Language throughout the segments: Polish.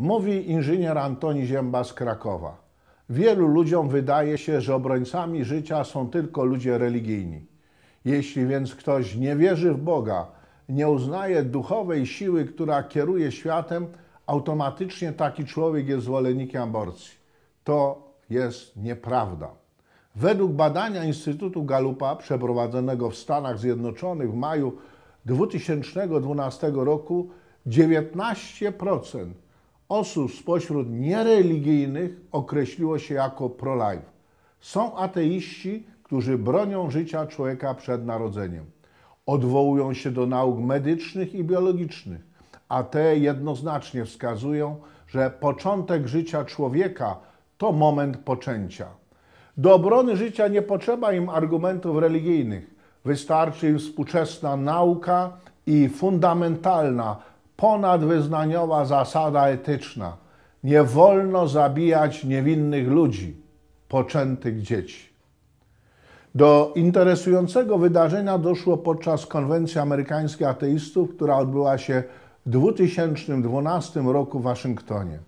Mówi inżynier Antoni Zięba z Krakowa. Wielu ludziom wydaje się, że obrońcami życia są tylko ludzie religijni. Jeśli więc ktoś nie wierzy w Boga, nie uznaje duchowej siły, która kieruje światem, automatycznie taki człowiek jest zwolennikiem aborcji. To jest nieprawda. Według badania Instytutu Galupa przeprowadzonego w Stanach Zjednoczonych w maju 2012 roku 19% osób spośród niereligijnych określiło się jako pro-life. Są ateiści, którzy bronią życia człowieka przed narodzeniem. Odwołują się do nauk medycznych i biologicznych, a te jednoznacznie wskazują, że początek życia człowieka to moment poczęcia. Do obrony życia nie potrzeba im argumentów religijnych. Wystarczy im współczesna nauka i fundamentalna ponadwyznaniowa zasada etyczna. Nie wolno zabijać niewinnych ludzi, poczętych dzieci. Do interesującego wydarzenia doszło podczas konwencji amerykańskiej ateistów, która odbyła się w 2012 roku w Waszyngtonie.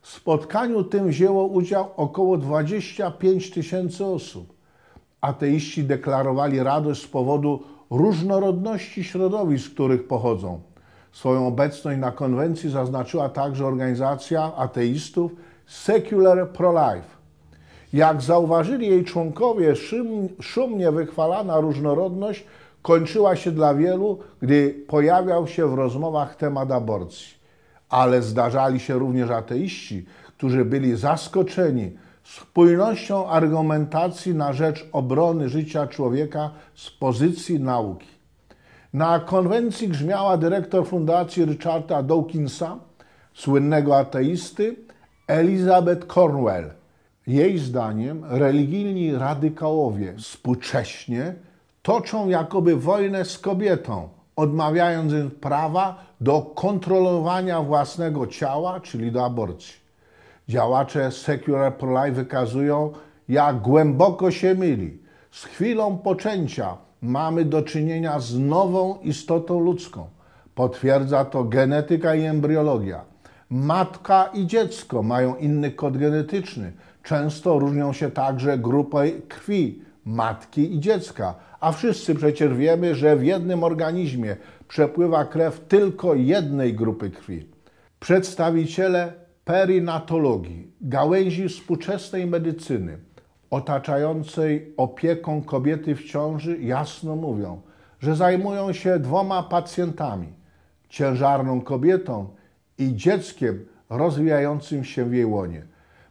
W spotkaniu tym wzięło udział około 25 tysięcy osób. Ateiści deklarowali radość z powodu różnorodności środowisk, z których pochodzą – Swoją obecność na konwencji zaznaczyła także organizacja ateistów Secular Pro-Life. Jak zauważyli jej członkowie, szumnie wychwalana różnorodność kończyła się dla wielu, gdy pojawiał się w rozmowach temat aborcji. Ale zdarzali się również ateiści, którzy byli zaskoczeni spójnością argumentacji na rzecz obrony życia człowieka z pozycji nauki. Na konwencji grzmiała dyrektor fundacji Richarda Dawkinsa, słynnego ateisty, Elizabeth Cornwell. Jej zdaniem religijni radykałowie współcześnie toczą jakoby wojnę z kobietą, odmawiając im prawa do kontrolowania własnego ciała, czyli do aborcji. Działacze Secular Pro Life wykazują, jak głęboko się myli. Z chwilą poczęcia mamy do czynienia z nową istotą ludzką. Potwierdza to genetyka i embriologia. Matka i dziecko mają inny kod genetyczny. Często różnią się także grupy krwi matki i dziecka. A wszyscy przecież wiemy, że w jednym organizmie przepływa krew tylko jednej grupy krwi. Przedstawiciele perinatologii, gałęzi współczesnej medycyny, otaczającej opieką kobiety w ciąży jasno mówią, że zajmują się dwoma pacjentami ciężarną kobietą i dzieckiem rozwijającym się w jej łonie.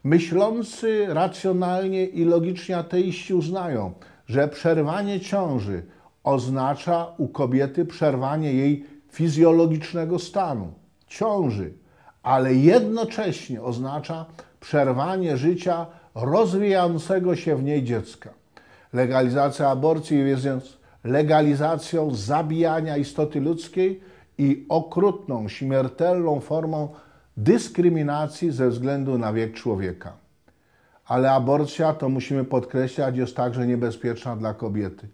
Myślący racjonalnie i logicznie ateiści uznają, że przerwanie ciąży oznacza u kobiety przerwanie jej fizjologicznego stanu, ciąży, ale jednocześnie oznacza przerwanie życia rozwijającego się w niej dziecka. Legalizacja aborcji jest więc legalizacją zabijania istoty ludzkiej i okrutną, śmiertelną formą dyskryminacji ze względu na wiek człowieka. Ale aborcja, to musimy podkreślać, jest także niebezpieczna dla kobiety.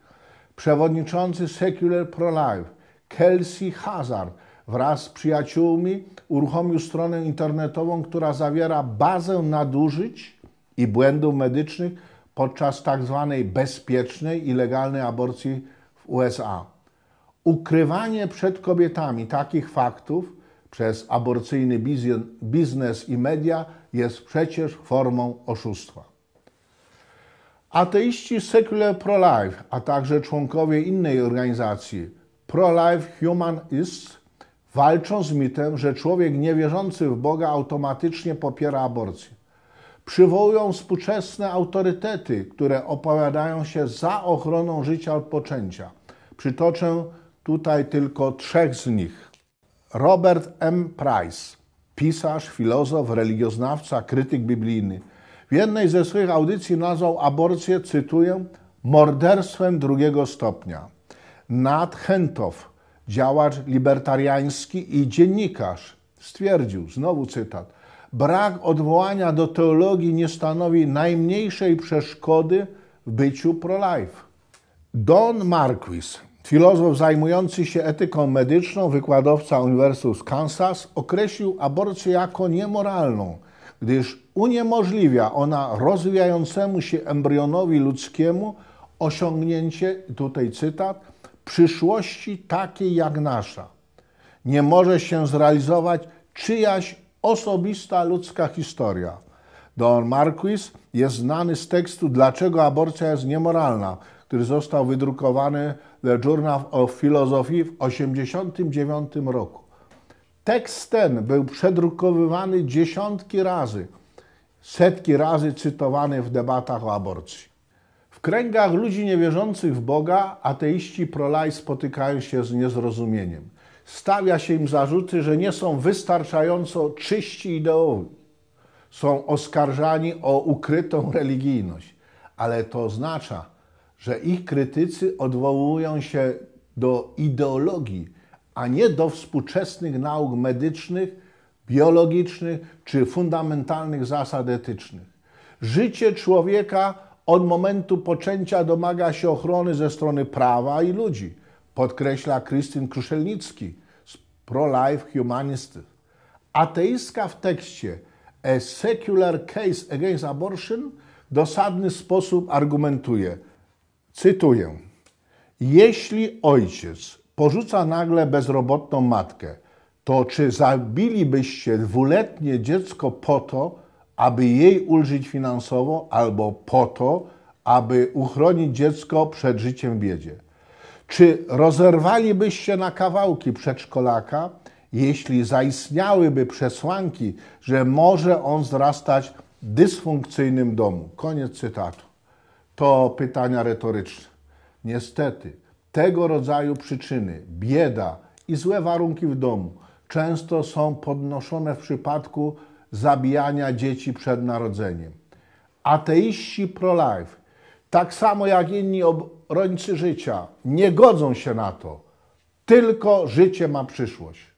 Przewodniczący Secular Pro-Life Kelsey Hazard wraz z przyjaciółmi uruchomił stronę internetową, która zawiera bazę nadużyć i błędów medycznych podczas tak zwanej bezpiecznej i legalnej aborcji w USA. Ukrywanie przed kobietami takich faktów przez aborcyjny biznes i media jest przecież formą oszustwa. Ateiści Secular Pro-Life, a także członkowie innej organizacji Pro-Life Humanists walczą z mitem, że człowiek niewierzący w Boga automatycznie popiera aborcję. Przywołują współczesne autorytety, które opowiadają się za ochroną życia od poczęcia. Przytoczę tutaj tylko trzech z nich. Robert M. Price, pisarz, filozof, religioznawca, krytyk biblijny. W jednej ze swoich audycji nazwał aborcję, cytuję, morderstwem drugiego stopnia. Nat Hentow, działacz libertariański i dziennikarz, stwierdził, znowu cytat, brak odwołania do teologii nie stanowi najmniejszej przeszkody w byciu pro-life. Don Marquis, filozof zajmujący się etyką medyczną, wykładowca Uniwersytetu z Kansas, określił aborcję jako niemoralną, gdyż uniemożliwia ona rozwijającemu się embrionowi ludzkiemu osiągnięcie, tutaj cytat, przyszłości takiej jak nasza. Nie może się zrealizować czyjaś osobista ludzka historia. Don Marquis jest znany z tekstu Dlaczego aborcja jest niemoralna, który został wydrukowany w Journal of Philosophy w 1989 roku. Tekst ten był przedrukowywany dziesiątki razy, setki razy cytowany w debatach o aborcji. W kręgach ludzi niewierzących w Boga ateiści prolaj spotykają się z niezrozumieniem. Stawia się im zarzuty, że nie są wystarczająco czyści ideowi. Są oskarżani o ukrytą religijność, ale to oznacza, że ich krytycy odwołują się do ideologii, a nie do współczesnych nauk medycznych, biologicznych czy fundamentalnych zasad etycznych. Życie człowieka od momentu poczęcia domaga się ochrony ze strony prawa i ludzi podkreśla Krystyn Kruszelnicki z Pro-Life Humanist. Ateistka w tekście A Secular Case Against Abortion w dosadny sposób argumentuje, cytuję, jeśli ojciec porzuca nagle bezrobotną matkę, to czy zabilibyście dwuletnie dziecko po to, aby jej ulżyć finansowo, albo po to, aby uchronić dziecko przed życiem biedzie? Czy rozerwalibyście na kawałki przedszkolaka, jeśli zaistniałyby przesłanki, że może on zrastać w dysfunkcyjnym domu? Koniec cytatu. To pytania retoryczne. Niestety, tego rodzaju przyczyny, bieda i złe warunki w domu często są podnoszone w przypadku zabijania dzieci przed narodzeniem. Ateiści pro-life tak samo jak inni obrońcy życia, nie godzą się na to. Tylko życie ma przyszłość.